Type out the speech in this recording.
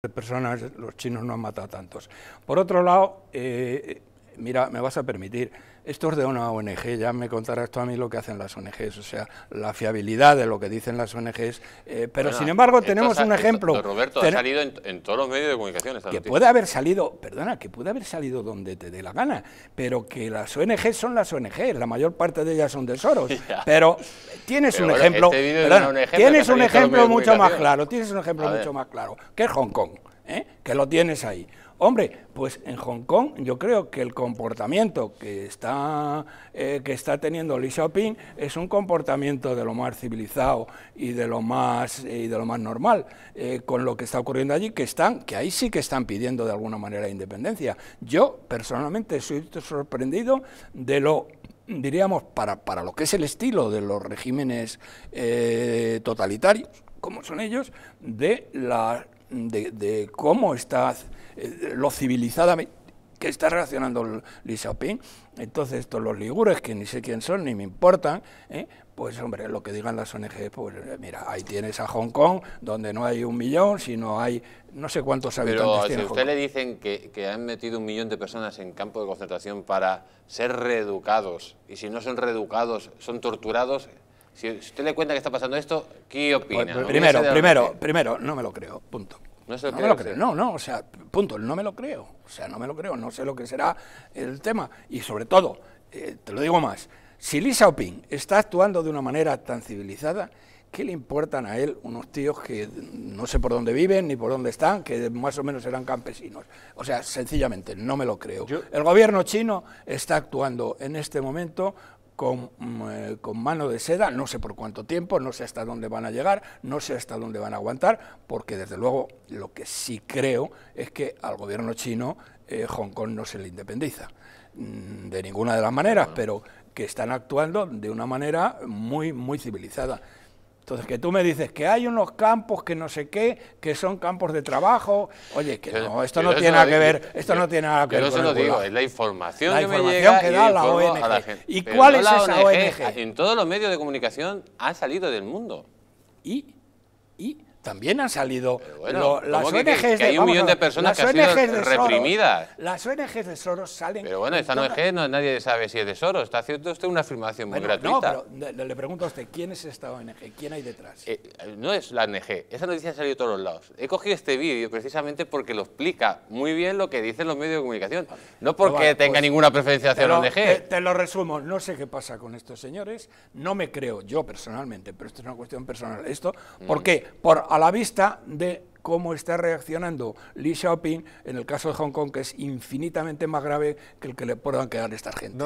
de personas, los chinos no han matado tantos. Por otro lado, eh, Mira, me vas a permitir, esto es de una ONG, ya me contarás tú a mí lo que hacen las ONGs, o sea, la fiabilidad de lo que dicen las ONGs, eh, pero sin embargo tenemos un ejemplo... Roberto, ha salido en, todos los medios de comunicación esta Que puede haber salido, perdona, que puede haber salido donde te dé la gana, pero que las ONGs son las ONGs, la mayor parte de ellas son de Soros, pero tienes un ejemplo... tienes un ejemplo mucho más claro, tienes un ejemplo mucho más claro, que es Hong Kong. ¿eh? que lo tienes ahí. Hombre, pues en Hong Kong yo creo que el comportamiento que está, eh, que está teniendo Li Xiaoping es un comportamiento de lo más civilizado y de lo más, eh, y de lo más normal con lo que está ocurriendo allí, que, están, que ahí sí que están pidiendo de alguna manera independencia. Yo personalmente soy sorprendido de lo diríamos, para, para lo que es el estilo de los regímenes totalitarios, como son ellos, de la de, de cómo está eh, lo civilizadamente que está relacionando Li Xiaoping. Entonces, estos los ligures, que ni sé quién son, ni me importan, ¿eh? pues hombre, lo que digan las ONG, pues eh, mira, ahí tienes a Hong Kong, donde no hay un millón, sino hay no sé cuántos habitantes Pero si a usted le dicen que, que, han metido un millón de personas en campo de concentración para ser reeducados, y si no son reeducados, son torturados, si usted le cuenta que está pasando esto, ¿qué opina? primero, primero, primero, no me lo creo, punto. No, no me lo creo, no, no, o sea, punto, no me lo creo, o sea, no me lo creo, no sé lo que será el tema. Y sobre todo, eh, te lo digo más, si Li Opin está actuando de una manera tan civilizada, ¿qué le importan a él unos tíos que no sé por dónde viven ni por dónde están, que más o menos eran campesinos? O sea, sencillamente, no me lo creo. el gobierno chino está actuando en este momento Mm, eh, con, mano de seda, no sé por cuánto tiempo, no sé hasta dónde van a llegar, no sé hasta dónde van a aguantar, porque desde luego lo que sí creo es que al gobierno chino eh, Hong Kong no se le independiza, mm, de ninguna de las maneras, pero que están actuando de una manera muy, muy civilizada. Entonces, que tú me dices que hay unos campos que no sé qué, que son campos de trabajo. Oye, que no, esto no tiene nada que ver, esto no tiene nada que ver. es la información, que, me llega y la ONG. ¿Y cuál es esa ONG? En todos los medios de comunicación ha salido del mundo. ¿Y? ¿Y? también han salido las ONGs de... hay un millón de personas que han sido reprimidas. las ONGs de Soros salen... Pero bueno, esta ONG no, nadie sabe si es de Soros, está haciendo usted una afirmación muy gratuita. No, pero le, pregunto a usted, ¿quién es esta ONG? ¿Quién hay detrás? Eh, no es la ONG, esa noticia ha salido de todos lados. He cogido este vídeo precisamente porque lo explica muy bien lo que dicen los medios de comunicación, ah, no porque tenga pues, ninguna preferencia hacia la ONG. Eh, te, lo resumo, no sé qué pasa con estos señores, no me creo yo personalmente, pero esto es una cuestión personal, esto, ¿por mm. qué? Por a la vista de cómo está reaccionando Li Xiaoping en el caso de Hong Kong, que es infinitamente más grave que el que le puedan quedar estas gente.